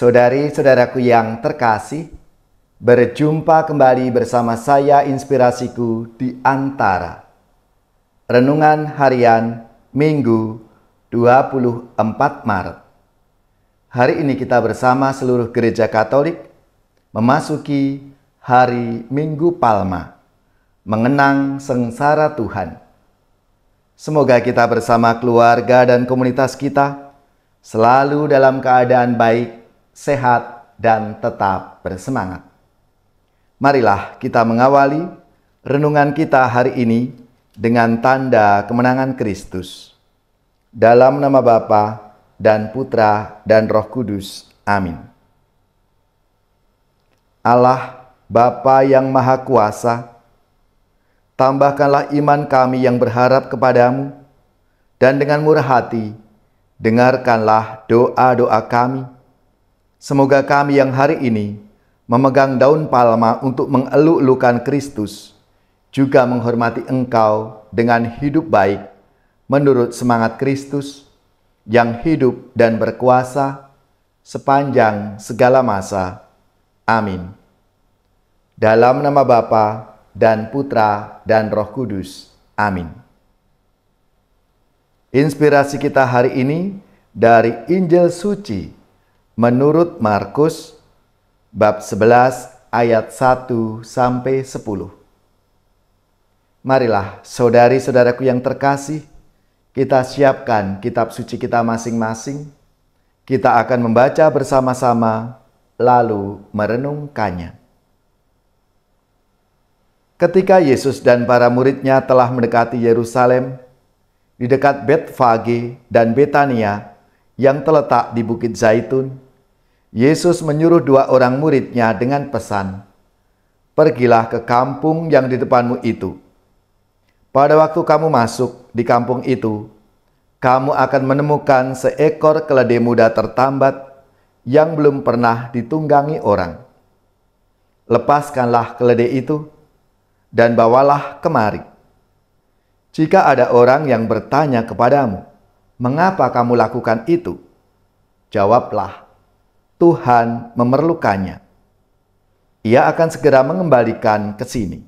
Saudari-saudaraku yang terkasih, berjumpa kembali bersama saya Inspirasiku di Antara. Renungan Harian Minggu 24 Maret. Hari ini kita bersama seluruh gereja Katolik memasuki hari Minggu Palma, mengenang sengsara Tuhan. Semoga kita bersama keluarga dan komunitas kita selalu dalam keadaan baik sehat, dan tetap bersemangat. Marilah kita mengawali renungan kita hari ini dengan tanda kemenangan Kristus. Dalam nama Bapa dan Putra dan Roh Kudus. Amin. Allah Bapa yang Maha Kuasa, tambahkanlah iman kami yang berharap kepadamu, dan dengan murah hati, dengarkanlah doa-doa kami Semoga kami yang hari ini memegang daun palma untuk mengeluk-elukan Kristus, juga menghormati Engkau dengan hidup baik menurut semangat Kristus yang hidup dan berkuasa sepanjang segala masa. Amin. Dalam nama Bapa dan Putra dan Roh Kudus. Amin. Inspirasi kita hari ini dari Injil Suci menurut Markus bab 11 ayat 1 sampai 10. Marilah saudari-saudaraku yang terkasih, kita siapkan kitab suci kita masing-masing. Kita akan membaca bersama-sama lalu merenungkannya. Ketika Yesus dan para muridnya telah mendekati Yerusalem, di dekat Betfage dan Betania yang terletak di Bukit Zaitun, Yesus menyuruh dua orang muridnya dengan pesan, Pergilah ke kampung yang di depanmu itu. Pada waktu kamu masuk di kampung itu, kamu akan menemukan seekor keledai muda tertambat yang belum pernah ditunggangi orang. Lepaskanlah keledai itu dan bawalah kemari. Jika ada orang yang bertanya kepadamu, "Mengapa kamu lakukan itu?" Jawablah, Tuhan memerlukannya. Ia akan segera mengembalikan ke sini.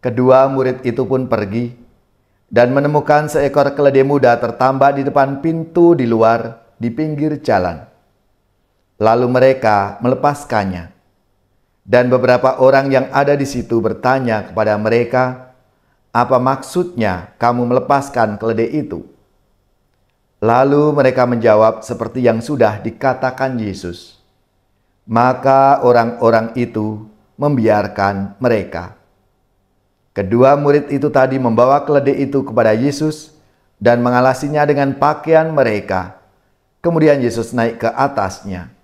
Kedua murid itu pun pergi dan menemukan seekor keledai muda tertambah di depan pintu di luar di pinggir jalan. Lalu mereka melepaskannya. Dan beberapa orang yang ada di situ bertanya kepada mereka, "Apa maksudnya kamu melepaskan keledai itu?" Lalu mereka menjawab seperti yang sudah dikatakan Yesus. Maka orang-orang itu membiarkan mereka. Kedua murid itu tadi membawa keledai itu kepada Yesus dan mengalasinya dengan pakaian mereka. Kemudian Yesus naik ke atasnya.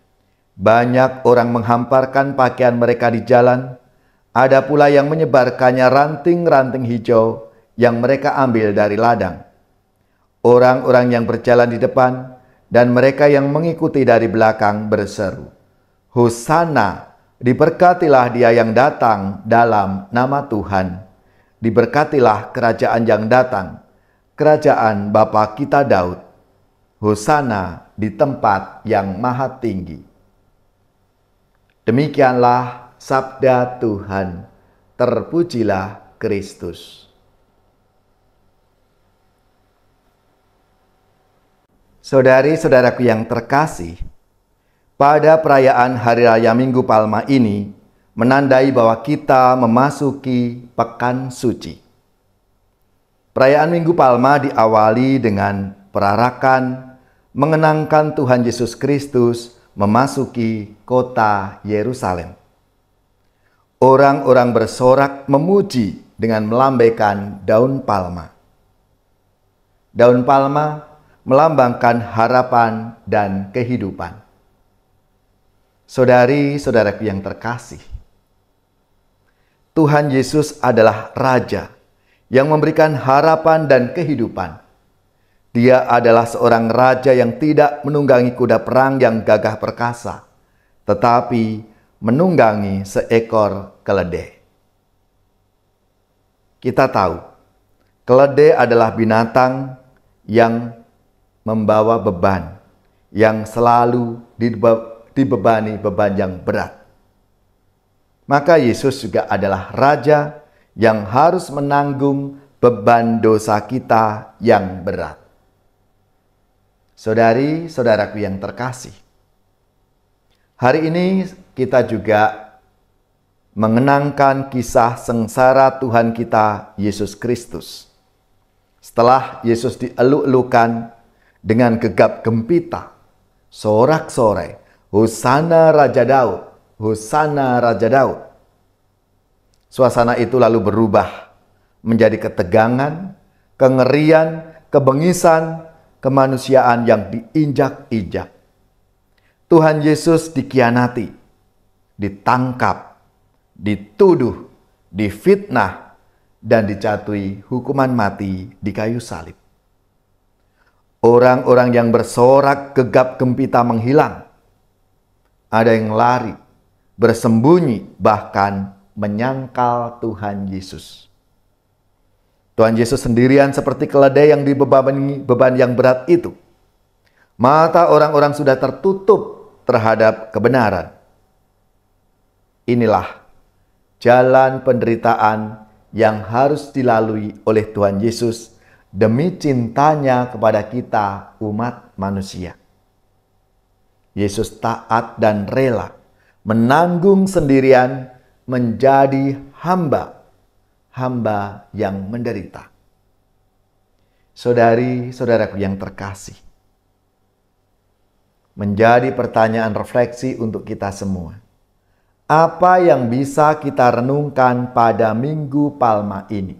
Banyak orang menghamparkan pakaian mereka di jalan. Ada pula yang menyebarkannya ranting-ranting hijau yang mereka ambil dari ladang. Orang-orang yang berjalan di depan dan mereka yang mengikuti dari belakang berseru, Hosana, diberkatilah dia yang datang dalam nama Tuhan. Diberkatilah kerajaan yang datang, kerajaan Bapa kita Daud. Hosana di tempat yang maha tinggi. Demikianlah sabda Tuhan. Terpujilah Kristus. Saudari-saudaraku yang terkasih, pada perayaan Hari Raya Minggu Palma ini menandai bahwa kita memasuki pekan suci. Perayaan Minggu Palma diawali dengan perarakan mengenangkan Tuhan Yesus Kristus memasuki kota Yerusalem. Orang-orang bersorak memuji dengan melambaikan daun palma. Daun palma melambangkan harapan dan kehidupan. Saudari-saudaraku yang terkasih, Tuhan Yesus adalah Raja yang memberikan harapan dan kehidupan. Dia adalah seorang raja yang tidak menunggangi kuda perang yang gagah perkasa, tetapi menunggangi seekor keledai. Kita tahu, keledai adalah binatang yang membawa beban yang selalu dibebani beban yang berat. Maka Yesus juga adalah Raja yang harus menanggung beban dosa kita yang berat. Saudari-saudaraku yang terkasih, hari ini kita juga mengenangkan kisah sengsara Tuhan kita Yesus Kristus. Setelah Yesus dieluk-elukan dengan gegap gempita, sorak-sorai, Husana Raja Daud, Husana Raja Daud. Suasana itu lalu berubah menjadi ketegangan, kengerian, kebengisan, kemanusiaan yang diinjak-injak. Tuhan Yesus dikianati, ditangkap, dituduh, difitnah, dan dicatui hukuman mati di kayu salib. Orang-orang yang bersorak gegap gempita menghilang. Ada yang lari, bersembunyi, bahkan menyangkal Tuhan Yesus. Tuhan Yesus sendirian seperti keledai yang dibebani beban yang berat itu. Mata orang-orang sudah tertutup terhadap kebenaran. Inilah jalan penderitaan yang harus dilalui oleh Tuhan Yesus demi cintanya kepada kita umat manusia. Yesus taat dan rela menanggung sendirian menjadi hamba, hamba yang menderita. Saudari-saudaraku yang terkasih, menjadi pertanyaan refleksi untuk kita semua. Apa yang bisa kita renungkan pada Minggu Palma ini?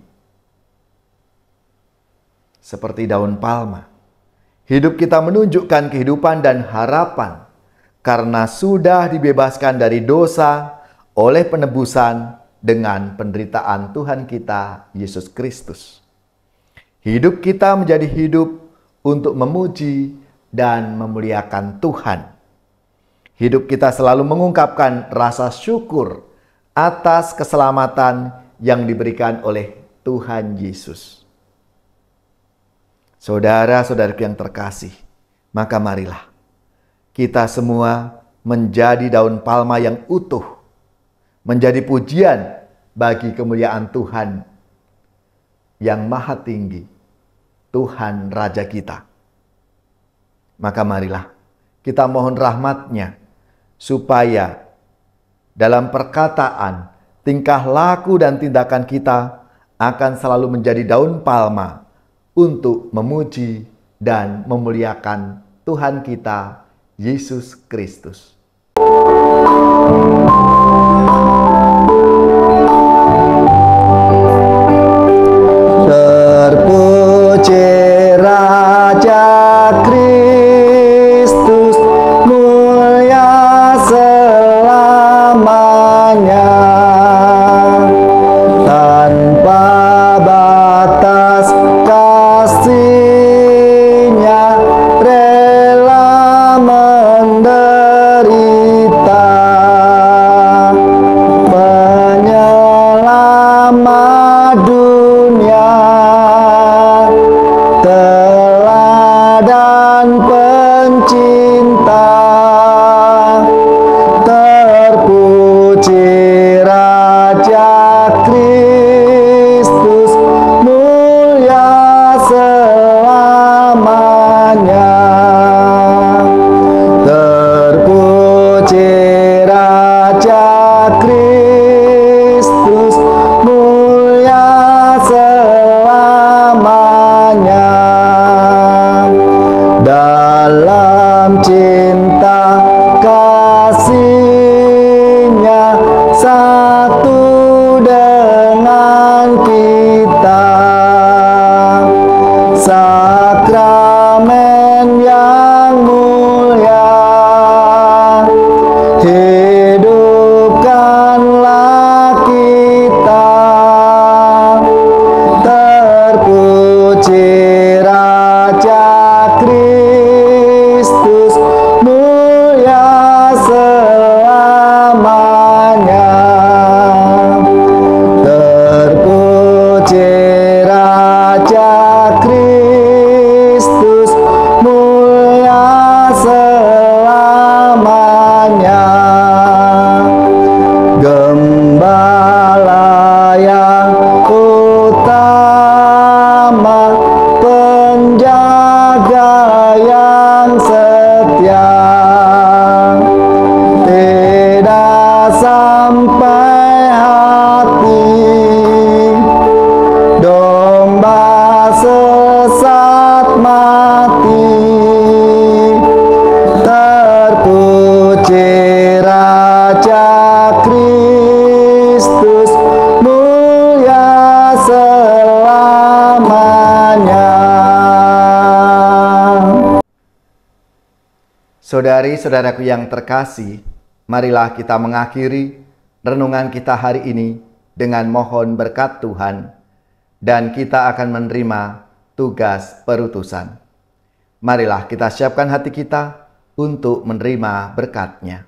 seperti daun palma. Hidup kita menunjukkan kehidupan dan harapan karena sudah dibebaskan dari dosa oleh penebusan dengan penderitaan Tuhan kita Yesus Kristus. Hidup kita menjadi hidup untuk memuji dan memuliakan Tuhan. Hidup kita selalu mengungkapkan rasa syukur atas keselamatan yang diberikan oleh Tuhan Yesus. Saudara-saudaraku yang terkasih, maka marilah kita semua menjadi daun palma yang utuh, menjadi pujian bagi kemuliaan Tuhan yang Maha Tinggi, Tuhan Raja kita. Maka marilah kita mohon rahmatnya supaya dalam perkataan, tingkah laku dan tindakan kita akan selalu menjadi daun palma untuk memuji dan memuliakan Tuhan kita Yesus Kristus. cinta Amen. Kristus mulia selamanya. Saudari-saudaraku yang terkasih, marilah kita mengakhiri renungan kita hari ini dengan mohon berkat Tuhan dan kita akan menerima tugas perutusan. Marilah kita siapkan hati kita untuk menerima berkatnya.